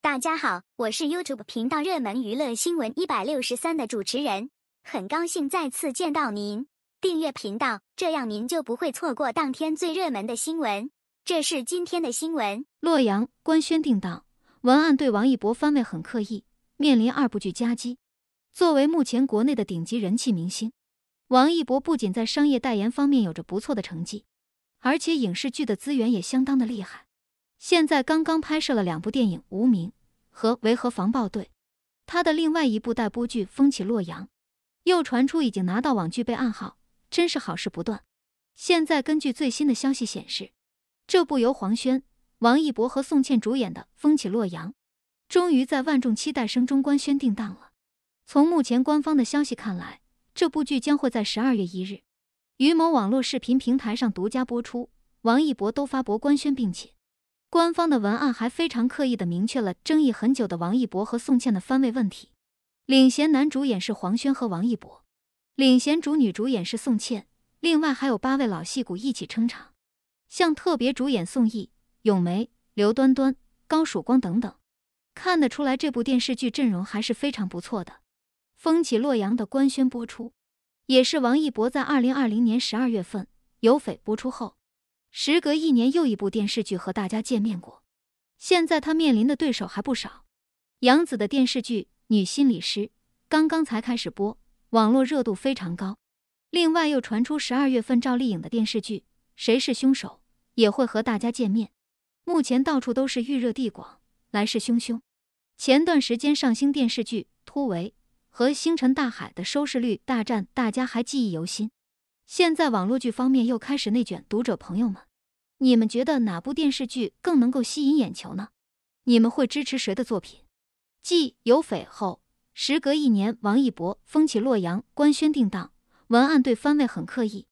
大家好，我是 YouTube 频道热门娱乐新闻一百六十三的主持人，很高兴再次见到您。订阅频道，这样您就不会错过当天最热门的新闻。这是今天的新闻：洛阳官宣定档，文案对王一博番位很刻意，面临二部剧夹击。作为目前国内的顶级人气明星，王一博不仅在商业代言方面有着不错的成绩，而且影视剧的资源也相当的厉害。现在刚刚拍摄了两部电影《无名》和《维和防暴队》，他的另外一部待播剧《风起洛阳》又传出已经拿到网剧备案号，真是好事不断。现在根据最新的消息显示，这部由黄轩、王一博和宋茜主演的《风起洛阳》，终于在万众期待声中官宣定档了。从目前官方的消息看来，这部剧将会在十二月一日于某网络视频平台上独家播出。王一博都发博官宣，并且。官方的文案还非常刻意的明确了争议很久的王一博和宋茜的番位问题。领衔男主演是黄轩和王一博，领衔主女主演是宋茜，另外还有八位老戏骨一起撑场，像特别主演宋轶、咏梅、刘端端、高曙光等等。看得出来，这部电视剧阵容还是非常不错的。《风起洛阳》的官宣播出，也是王一博在二零二零年十二月份有绯播出后。时隔一年又一部电视剧和大家见面过，现在他面临的对手还不少。杨紫的电视剧《女心理师》刚刚才开始播，网络热度非常高。另外又传出十二月份赵丽颖的电视剧《谁是凶手》也会和大家见面。目前到处都是预热地广，来势汹汹。前段时间上星电视剧《突围》和《星辰大海》的收视率大战，大家还记忆犹新。现在网络剧方面又开始内卷，读者朋友们，你们觉得哪部电视剧更能够吸引眼球呢？你们会支持谁的作品？继《有匪》后，时隔一年，《王一博风起洛阳》官宣定档，文案对番位很刻意。